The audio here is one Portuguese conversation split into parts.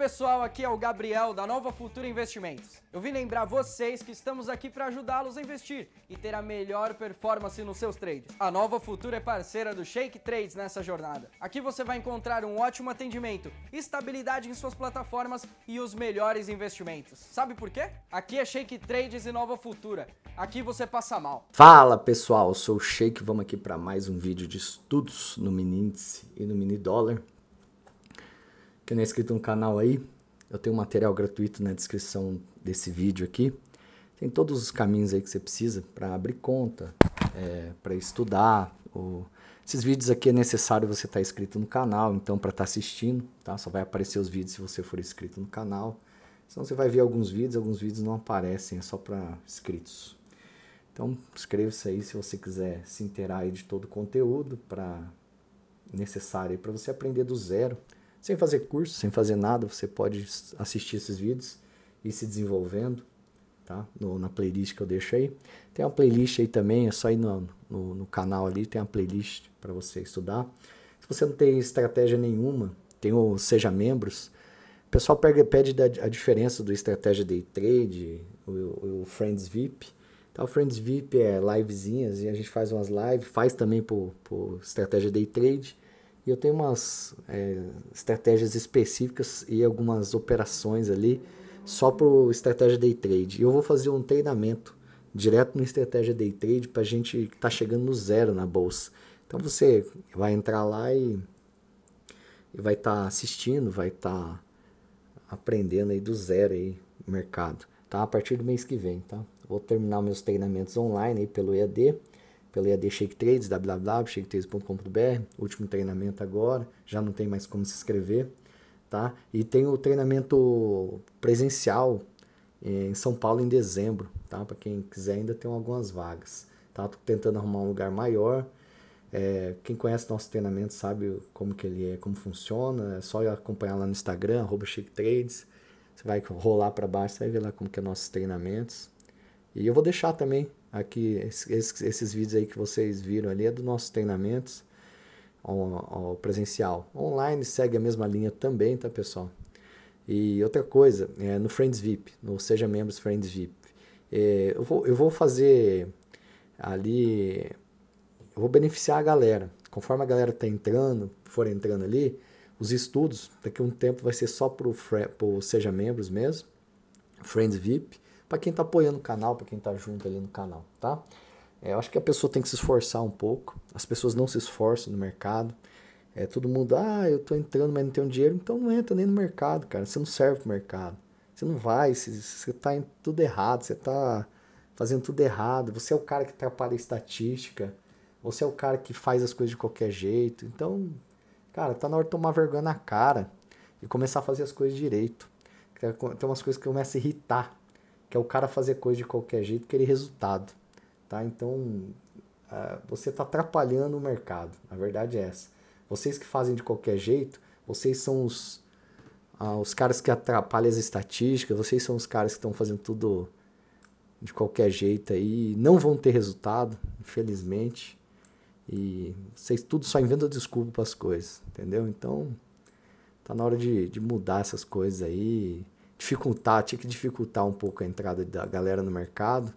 pessoal, aqui é o Gabriel da Nova Futura Investimentos. Eu vim lembrar vocês que estamos aqui para ajudá-los a investir e ter a melhor performance nos seus trades. A Nova Futura é parceira do Shake Trades nessa jornada. Aqui você vai encontrar um ótimo atendimento, estabilidade em suas plataformas e os melhores investimentos. Sabe por quê? Aqui é Shake Trades e Nova Futura. Aqui você passa mal. Fala pessoal, Eu sou o Shake, vamos aqui para mais um vídeo de estudos no mini índice e no mini dólar não é inscrito no canal aí. Eu tenho material gratuito na descrição desse vídeo aqui. Tem todos os caminhos aí que você precisa para abrir conta, é, para estudar. Esses vídeos aqui é necessário você estar tá inscrito no canal, então para estar tá assistindo, tá? Só vai aparecer os vídeos se você for inscrito no canal. Senão você vai ver alguns vídeos, alguns vídeos não aparecem, é só para inscritos. Então inscreva-se aí se você quiser se inteirar aí de todo o conteúdo para necessário para você aprender do zero. Sem fazer curso, sem fazer nada, você pode assistir esses vídeos e se desenvolvendo, tá? No, na playlist que eu deixo aí. Tem uma playlist aí também, é só ir no, no, no canal ali, tem uma playlist para você estudar. Se você não tem estratégia nenhuma, tem o Seja Membros. O pessoal pega, pede a diferença do Estratégia Day Trade, o, o Friends VIP. Então, o Friends VIP é livezinhas e a gente faz umas lives, faz também por, por Estratégia Day Trade. E eu tenho umas é, estratégias específicas e algumas operações ali só para estratégia day trade. e Eu vou fazer um treinamento direto no estratégia day trade para a gente estar tá chegando no zero na bolsa. Então você vai entrar lá e, e vai estar tá assistindo, vai estar tá aprendendo aí do zero aí mercado, tá? A partir do mês que vem, tá? Vou terminar meus treinamentos online aí pelo EAD pela EAD Shake Trades, www.shaketrades.com.br, último treinamento agora, já não tem mais como se inscrever, tá? E tem o treinamento presencial eh, em São Paulo em dezembro, tá? Para quem quiser ainda tem algumas vagas, tá? Tô tentando arrumar um lugar maior. É, quem conhece nosso treinamento sabe como que ele é, como funciona. É só acompanhar lá no Instagram, arroba Trades. Você vai rolar para baixo, você vai ver lá como que é nossos treinamentos. E eu vou deixar também Aqui, esses, esses vídeos aí que vocês viram ali é dos nossos treinamentos ao, ao presencial. Online segue a mesma linha também, tá, pessoal? E outra coisa, é no Friends VIP, no Seja Membros Friends VIP. É, eu, vou, eu vou fazer ali, eu vou beneficiar a galera. Conforme a galera tá entrando, for entrando ali, os estudos, daqui a um tempo vai ser só para o Seja Membros mesmo, Friends VIP para quem está apoiando o canal, para quem está junto ali no canal, tá? É, eu acho que a pessoa tem que se esforçar um pouco. As pessoas não se esforçam no mercado. É todo mundo, ah, eu tô entrando, mas não tenho dinheiro, então não entra nem no mercado, cara. Você não serve pro mercado. Você não vai, você, você tá em tudo errado, você tá fazendo tudo errado. Você é o cara que atrapalha a estatística. Você é o cara que faz as coisas de qualquer jeito. Então, cara, tá na hora de tomar vergonha na cara e começar a fazer as coisas direito. Tem umas coisas que começam a irritar que é o cara fazer coisa de qualquer jeito, querer resultado. Tá? Então, é, você está atrapalhando o mercado. A verdade é essa. Vocês que fazem de qualquer jeito, vocês são os, ah, os caras que atrapalham as estatísticas, vocês são os caras que estão fazendo tudo de qualquer jeito aí, não vão ter resultado, infelizmente. E vocês tudo só inventam desculpa para as coisas, entendeu? Então, tá na hora de, de mudar essas coisas aí dificultar, tinha que dificultar um pouco a entrada da galera no mercado.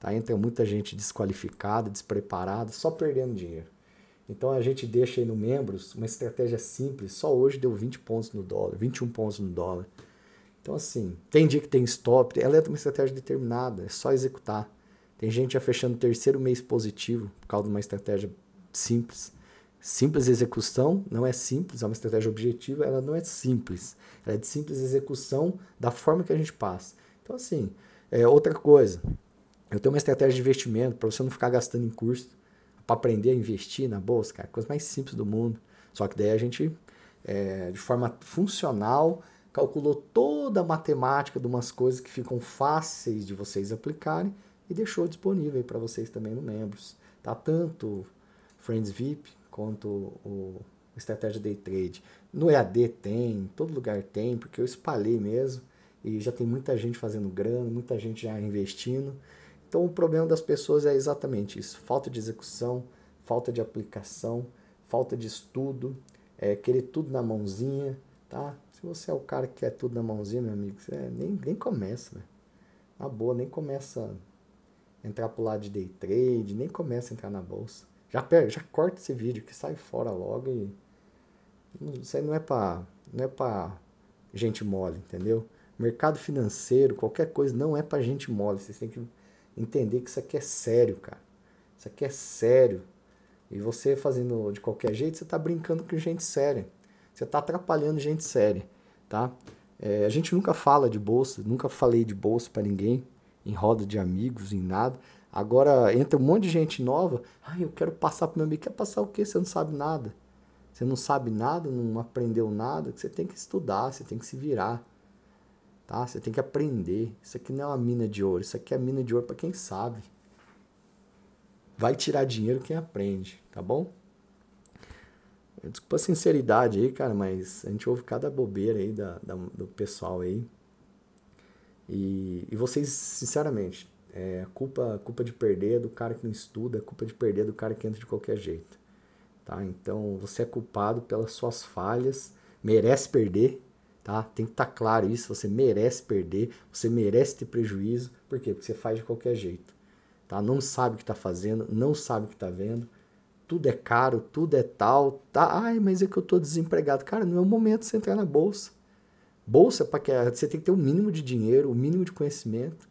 Tá? Entra muita gente desqualificada, despreparada, só perdendo dinheiro. Então a gente deixa aí no membros uma estratégia simples. Só hoje deu 20 pontos no dólar, 21 pontos no dólar. Então, assim, tem dia que tem stop, ela é uma estratégia determinada, é só executar. Tem gente já fechando terceiro mês positivo por causa de uma estratégia simples. Simples execução não é simples, é uma estratégia objetiva, ela não é simples. Ela é de simples execução da forma que a gente passa. Então, assim, é outra coisa. Eu tenho uma estratégia de investimento para você não ficar gastando em curso, para aprender a investir na bolsa, cara, coisa mais simples do mundo. Só que daí a gente, é, de forma funcional, calculou toda a matemática de umas coisas que ficam fáceis de vocês aplicarem e deixou disponível para vocês também no Membros. Tá tanto Friends VIP quanto o estratégia day trade. No EAD tem, todo lugar tem, porque eu espalhei mesmo e já tem muita gente fazendo grana, muita gente já investindo. Então o problema das pessoas é exatamente isso: falta de execução, falta de aplicação, falta de estudo, é, querer tudo na mãozinha, tá? Se você é o cara que quer tudo na mãozinha, meu amigo, você nem, nem começa, né? Na boa, nem começa a entrar pro lado de day trade, nem começa a entrar na bolsa. Já pega, já corta esse vídeo, que sai fora logo e. Isso aí não é para não é para gente mole, entendeu? Mercado financeiro, qualquer coisa, não é para gente mole. Vocês têm que entender que isso aqui é sério, cara. Isso aqui é sério. E você fazendo de qualquer jeito, você está brincando com gente séria. Você está atrapalhando gente séria, tá? É, a gente nunca fala de bolsa, nunca falei de bolsa para ninguém, em roda de amigos, em nada. Agora entra um monte de gente nova. Ai, eu quero passar para meu amigo. Quer passar o quê? Você não sabe nada. Você não sabe nada, não aprendeu nada. Você tem que estudar, você tem que se virar. Tá? Você tem que aprender. Isso aqui não é uma mina de ouro. Isso aqui é mina de ouro para quem sabe. Vai tirar dinheiro quem aprende, tá bom? Desculpa a sinceridade aí, cara, mas a gente ouve cada bobeira aí da, da do pessoal aí. E, e vocês, sinceramente, é, culpa, culpa de perder do cara que não estuda, é culpa de perder do cara que entra de qualquer jeito. Tá? Então você é culpado pelas suas falhas, merece perder, tá? Tem que estar tá claro isso, você merece perder, você merece ter prejuízo, por quê? Porque você faz de qualquer jeito. Tá? Não sabe o que está fazendo, não sabe o que está vendo, tudo é caro, tudo é tal, tá? Ai, mas é que eu tô desempregado. Cara, não é o momento de você entrar na bolsa. Bolsa é para que você tem que ter o mínimo de dinheiro, o mínimo de conhecimento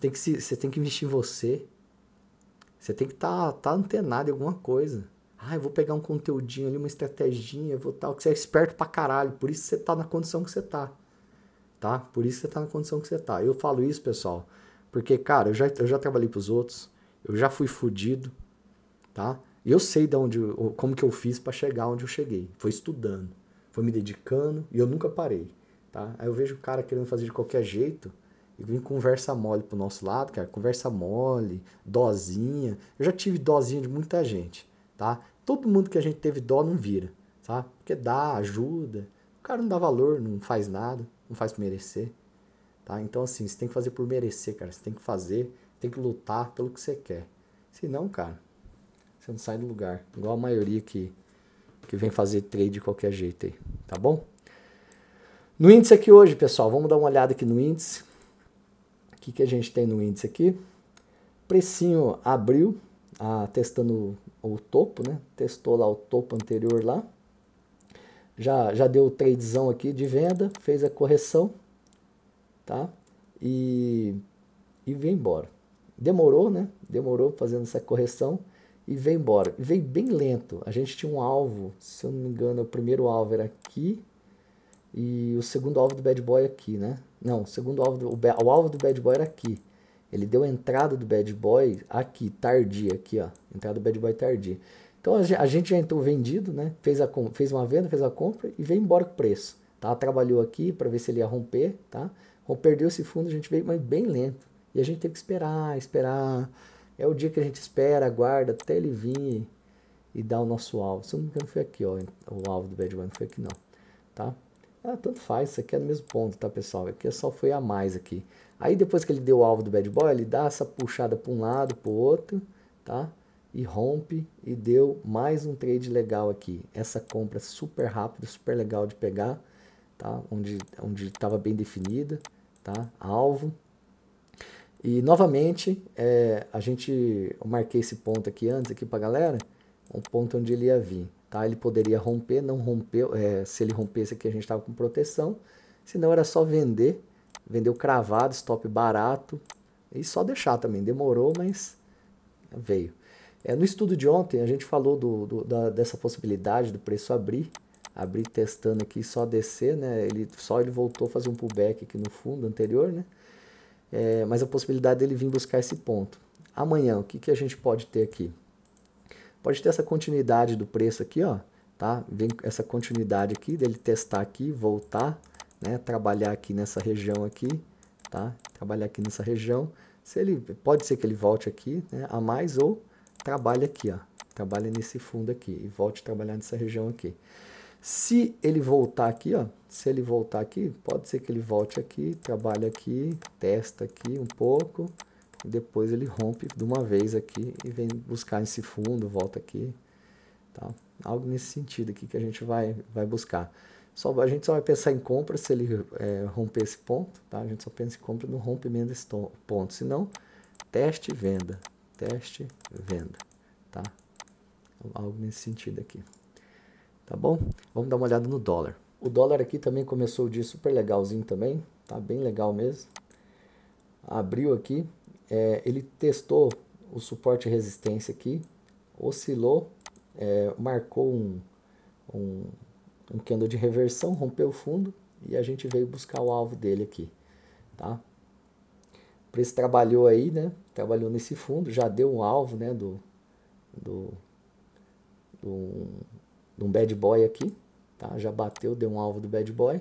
você tem que, se, você tem que investir em você. Você tem que estar tá, tá antenado em alguma coisa. Ah, eu vou pegar um conteúdinho ali, uma estratégia, vou tal. Que você é esperto pra caralho. Por isso você tá na condição que você tá. Tá? Por isso você tá na condição que você tá. Eu falo isso, pessoal, porque, cara, eu já, eu já trabalhei pros outros. Eu já fui fudido. Tá? E eu sei de onde, como que eu fiz para chegar onde eu cheguei. Foi estudando, foi me dedicando e eu nunca parei, tá? Aí eu vejo o cara querendo fazer de qualquer jeito. E vem conversa mole pro nosso lado, cara. Conversa mole, dozinha. Eu já tive dozinha de muita gente, tá? Todo mundo que a gente teve dó não vira, tá? Porque dá, ajuda. O cara não dá valor, não faz nada, não faz por merecer, tá? Então, assim, você tem que fazer por merecer, cara. Você tem que fazer, tem que lutar pelo que você quer. Senão, cara, você não sai do lugar. Igual a maioria que, que vem fazer trade de qualquer jeito aí, tá bom? No índice aqui hoje, pessoal, vamos dar uma olhada aqui no índice. O que, que a gente tem no índice aqui? Precinho abriu, ah, testando o topo, né? Testou lá o topo anterior lá. Já, já deu o tradezão aqui de venda, fez a correção, tá? E, e veio embora. Demorou, né? Demorou fazendo essa correção e veio embora. E veio bem lento. A gente tinha um alvo, se eu não me engano, o primeiro alvo era aqui e o segundo alvo do Bad Boy aqui, né? Não, o segundo alvo, do, o, alvo do bad boy era aqui. Ele deu a entrada do bad boy aqui, tardia, aqui, ó. Entrada do bad boy tardia. Então a gente já entrou vendido, né? Fez, a, fez uma venda, fez a compra e veio embora com o preço. Tá? Trabalhou aqui para ver se ele ia romper, tá? Ou perdeu esse fundo, a gente veio mas bem lento. E a gente tem que esperar, esperar. É o dia que a gente espera, aguarda até ele vir e dar o nosso alvo. Se eu não me engano, foi aqui, ó. O alvo do Bad Boy não foi aqui, não. Tá? Ah, tanto faz, isso aqui é no mesmo ponto, tá pessoal? Aqui é só foi a mais aqui. Aí depois que ele deu o alvo do bad boy, ele dá essa puxada para um lado, para o outro, tá? E rompe e deu mais um trade legal aqui. Essa compra super rápida, super legal de pegar, tá? Onde onde estava bem definida, tá? Alvo. E novamente, é, a gente eu marquei esse ponto aqui antes aqui para galera o ponto onde ele ia vir. Tá? Ele poderia romper, não rompeu. É, se ele rompesse aqui, a gente estava com proteção. Se não, era só vender. Vendeu cravado, stop barato. E só deixar também. Demorou, mas veio. É, no estudo de ontem, a gente falou do, do da, dessa possibilidade do preço abrir. Abrir testando aqui só descer, né? Ele, só ele voltou a fazer um pullback aqui no fundo anterior, né? É, mas a possibilidade dele vir buscar esse ponto. Amanhã, o que, que a gente pode ter aqui? Pode ter essa continuidade do preço aqui, ó, tá? Vem essa continuidade aqui dele testar aqui, voltar, né? Trabalhar aqui nessa região aqui, tá? Trabalhar aqui nessa região. Se ele pode ser que ele volte aqui, né? A mais ou trabalhe aqui, ó. Trabalhe nesse fundo aqui e volte a trabalhar nessa região aqui. Se ele voltar aqui, ó, se ele voltar aqui, pode ser que ele volte aqui, trabalhe aqui, testa aqui um pouco, depois ele rompe de uma vez aqui e vem buscar esse fundo, volta aqui, tá? Algo nesse sentido aqui que a gente vai, vai buscar. Só, a gente só vai pensar em compra se ele é, romper esse ponto, tá? A gente só pensa em compra no rompimento desse ponto, senão teste venda, teste venda, tá? Algo nesse sentido aqui, tá bom? Vamos dar uma olhada no dólar. O dólar aqui também começou o dia super legalzinho também, tá? Bem legal mesmo. Abriu aqui, é, ele testou o suporte e resistência aqui, oscilou, é, marcou um, um, um candle de reversão, rompeu o fundo e a gente veio buscar o alvo dele aqui, tá? O preço trabalhou aí, né? Trabalhou nesse fundo, já deu um alvo, né? Do, do, do, do um bad boy aqui, tá? Já bateu, deu um alvo do bad boy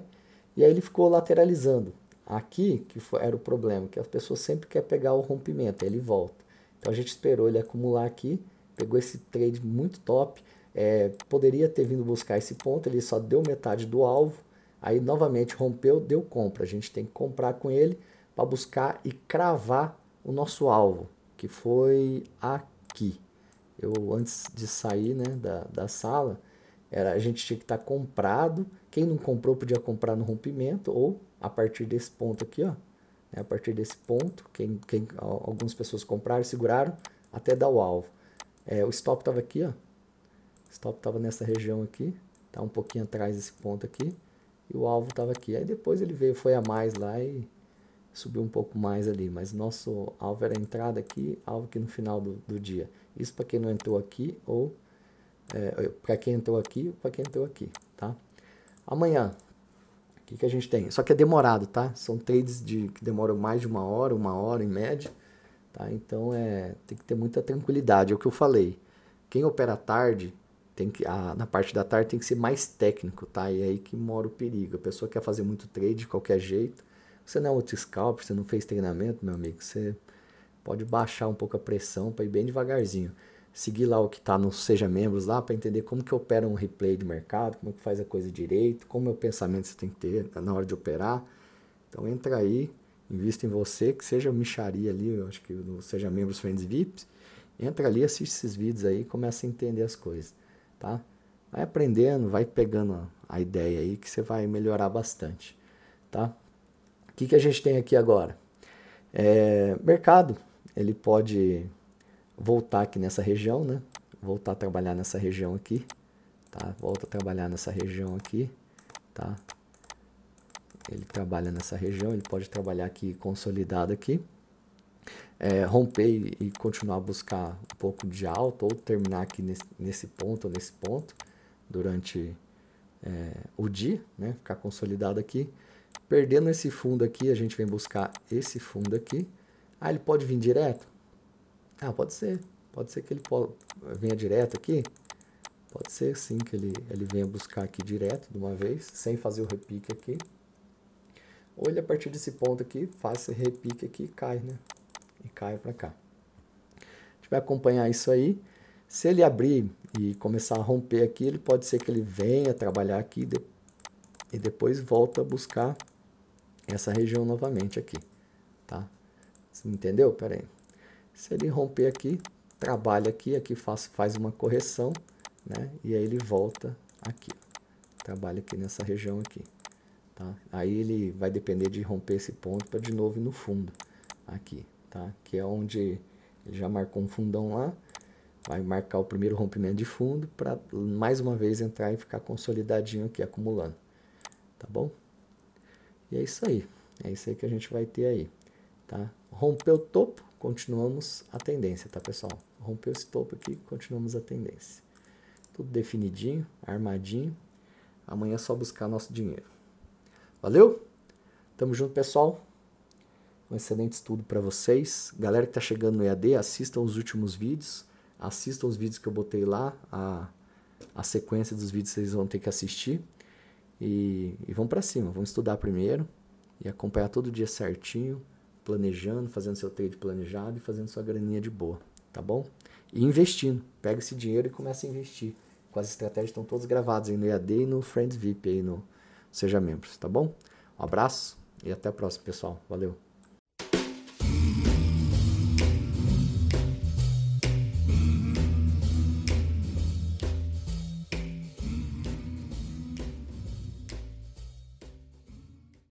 e aí ele ficou lateralizando. Aqui, que era o problema, que as pessoas sempre quer pegar o rompimento, ele volta. Então a gente esperou ele acumular aqui, pegou esse trade muito top, é, poderia ter vindo buscar esse ponto, ele só deu metade do alvo, aí novamente rompeu, deu compra. A gente tem que comprar com ele para buscar e cravar o nosso alvo, que foi aqui. Eu, antes de sair né, da, da sala, era, a gente tinha que estar tá comprado quem não comprou podia comprar no rompimento ou a partir desse ponto aqui, ó. Né, a partir desse ponto, quem, quem, algumas pessoas compraram, seguraram até dar o alvo. É, o stop estava aqui, ó. Stop estava nessa região aqui, tá um pouquinho atrás desse ponto aqui, e o alvo estava aqui. Aí depois ele veio, foi a mais lá e subiu um pouco mais ali, mas nosso alvo era a entrada aqui, alvo aqui no final do, do dia. Isso para quem não entrou aqui ou é, para quem entrou aqui, para quem entrou aqui, tá? Amanhã, o que, que a gente tem? Só que é demorado, tá? São trades de, que demoram mais de uma hora, uma hora em média. Tá? Então é, tem que ter muita tranquilidade. É o que eu falei. Quem opera tarde, tem que, a, na parte da tarde tem que ser mais técnico, tá? E é aí que mora o perigo. A pessoa quer fazer muito trade de qualquer jeito. Você não é outro scalper, você não fez treinamento, meu amigo. Você pode baixar um pouco a pressão para ir bem devagarzinho seguir lá o que está no Seja Membros lá para entender como que opera um replay de mercado, como que faz a coisa direito, como é o pensamento que você tem que ter na hora de operar. Então entra aí, invista em você, que seja micharia ali, eu acho que no Seja Membros Friends VIPs, entra ali, assiste esses vídeos aí, começa a entender as coisas, tá? Vai aprendendo, vai pegando a ideia aí que você vai melhorar bastante, tá? O que, que a gente tem aqui agora? É, mercado, ele pode voltar aqui nessa região, né? Voltar a trabalhar nessa região aqui, tá? Volta a trabalhar nessa região aqui, tá? Ele trabalha nessa região, ele pode trabalhar aqui consolidado aqui. É, romper e continuar a buscar um pouco de alta ou terminar aqui nesse, nesse ponto ou nesse ponto durante é, o dia, né? Ficar consolidado aqui. Perdendo esse fundo aqui, a gente vem buscar esse fundo aqui. Ah, ele pode vir direto? Ah, pode ser. Pode ser que ele venha direto aqui. Pode ser sim que ele, ele venha buscar aqui direto de uma vez, sem fazer o repique aqui. Ou ele a partir desse ponto aqui, faz esse repique aqui e cai, né? E cai para cá. A gente vai acompanhar isso aí. Se ele abrir e começar a romper aqui, ele pode ser que ele venha trabalhar aqui de... e depois volta a buscar essa região novamente aqui, tá? entendeu? Pera aí. Se ele romper aqui, trabalha aqui, aqui faz, faz uma correção, né? E aí ele volta aqui. Trabalha aqui nessa região aqui. Tá? Aí ele vai depender de romper esse ponto para de novo ir no fundo aqui, tá? Que é onde ele já marcou um fundão lá, vai marcar o primeiro rompimento de fundo para mais uma vez entrar e ficar consolidadinho aqui acumulando, tá bom? E é isso aí, é isso aí que a gente vai ter aí, tá? Rompeu o topo, continuamos a tendência, tá pessoal? Rompeu esse topo aqui, continuamos a tendência. Tudo definidinho, armadinho. Amanhã é só buscar nosso dinheiro. Valeu? Tamo junto, pessoal. Um excelente estudo para vocês. Galera que tá chegando no EAD, assistam os últimos vídeos. Assistam os vídeos que eu botei lá. A, a sequência dos vídeos vocês vão ter que assistir. E, e vamos para cima. Vamos estudar primeiro e acompanhar todo dia certinho planejando, fazendo seu trade planejado e fazendo sua graninha de boa, tá bom? E investindo. Pega esse dinheiro e começa a investir. Com as estratégias estão todas gravadas aí no EAD e no Friends VIP aí no Seja Membros, tá bom? Um abraço e até a próxima, pessoal. Valeu!